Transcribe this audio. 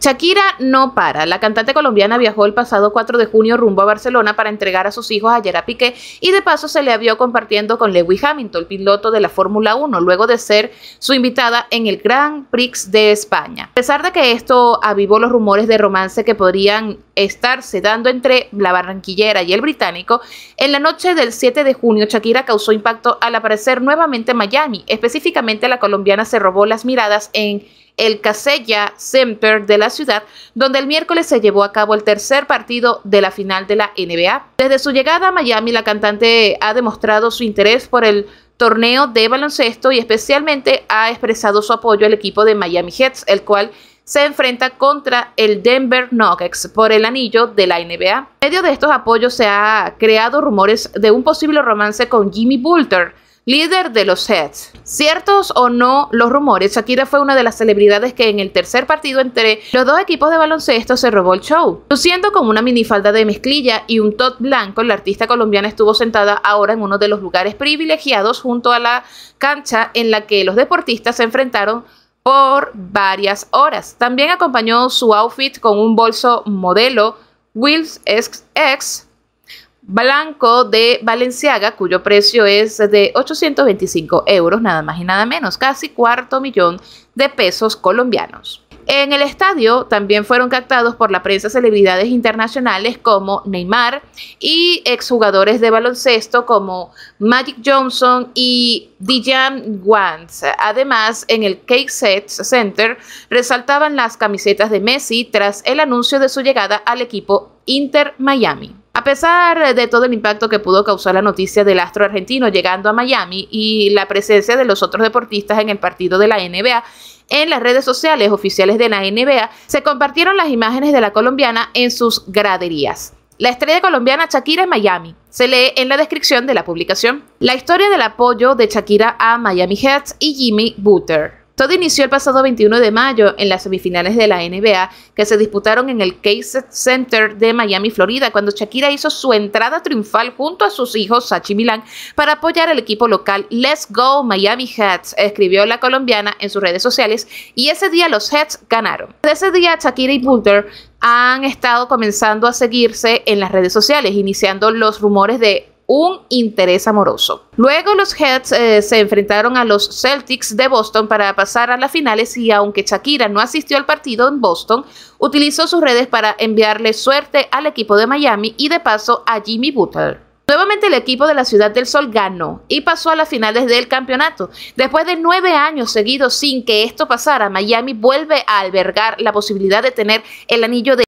Shakira no para. La cantante colombiana viajó el pasado 4 de junio rumbo a Barcelona para entregar a sus hijos a Gerard Piqué y de paso se le vio compartiendo con Lewis Hamilton, piloto de la Fórmula 1, luego de ser su invitada en el Gran Prix de España. A pesar de que esto avivó los rumores de romance que podrían estarse dando entre la barranquillera y el británico, en la noche del 7 de junio Shakira causó impacto al aparecer nuevamente en Miami. Específicamente la colombiana se robó las miradas en el Casella Center de la ciudad, donde el miércoles se llevó a cabo el tercer partido de la final de la NBA. Desde su llegada a Miami, la cantante ha demostrado su interés por el torneo de baloncesto y especialmente ha expresado su apoyo al equipo de Miami Heats, el cual se enfrenta contra el Denver Nuggets por el anillo de la NBA. En medio de estos apoyos se ha creado rumores de un posible romance con Jimmy Bulter, líder de los Sets. Ciertos o no los rumores, Shakira fue una de las celebridades que en el tercer partido entre los dos equipos de baloncesto se robó el show. Luciendo con una minifalda de mezclilla y un top blanco, la artista colombiana estuvo sentada ahora en uno de los lugares privilegiados junto a la cancha en la que los deportistas se enfrentaron por varias horas. También acompañó su outfit con un bolso modelo Wills XX blanco de Valenciaga, cuyo precio es de 825 euros, nada más y nada menos, casi cuarto millón de pesos colombianos. En el estadio también fueron captados por la prensa celebridades internacionales como Neymar y exjugadores de baloncesto como Magic Johnson y Dijan Wands. Además, en el Cake Set Center resaltaban las camisetas de Messi tras el anuncio de su llegada al equipo Inter Miami. A pesar de todo el impacto que pudo causar la noticia del astro argentino llegando a Miami y la presencia de los otros deportistas en el partido de la NBA, en las redes sociales oficiales de la NBA se compartieron las imágenes de la colombiana en sus graderías. La estrella colombiana Shakira en Miami. Se lee en la descripción de la publicación la historia del apoyo de Shakira a Miami Heat y Jimmy Butter. Todo inició el pasado 21 de mayo en las semifinales de la NBA que se disputaron en el Case Center de Miami, Florida, cuando Shakira hizo su entrada triunfal junto a sus hijos Sachi Milán para apoyar al equipo local Let's Go Miami Hats, escribió la colombiana en sus redes sociales y ese día los Hats ganaron. Desde ese día Shakira y Boulder han estado comenzando a seguirse en las redes sociales, iniciando los rumores de un interés amoroso. Luego los Heads eh, se enfrentaron a los Celtics de Boston para pasar a las finales y aunque Shakira no asistió al partido en Boston, utilizó sus redes para enviarle suerte al equipo de Miami y de paso a Jimmy Butler. Nuevamente el equipo de la Ciudad del Sol ganó y pasó a las finales del campeonato. Después de nueve años seguidos sin que esto pasara, Miami vuelve a albergar la posibilidad de tener el anillo de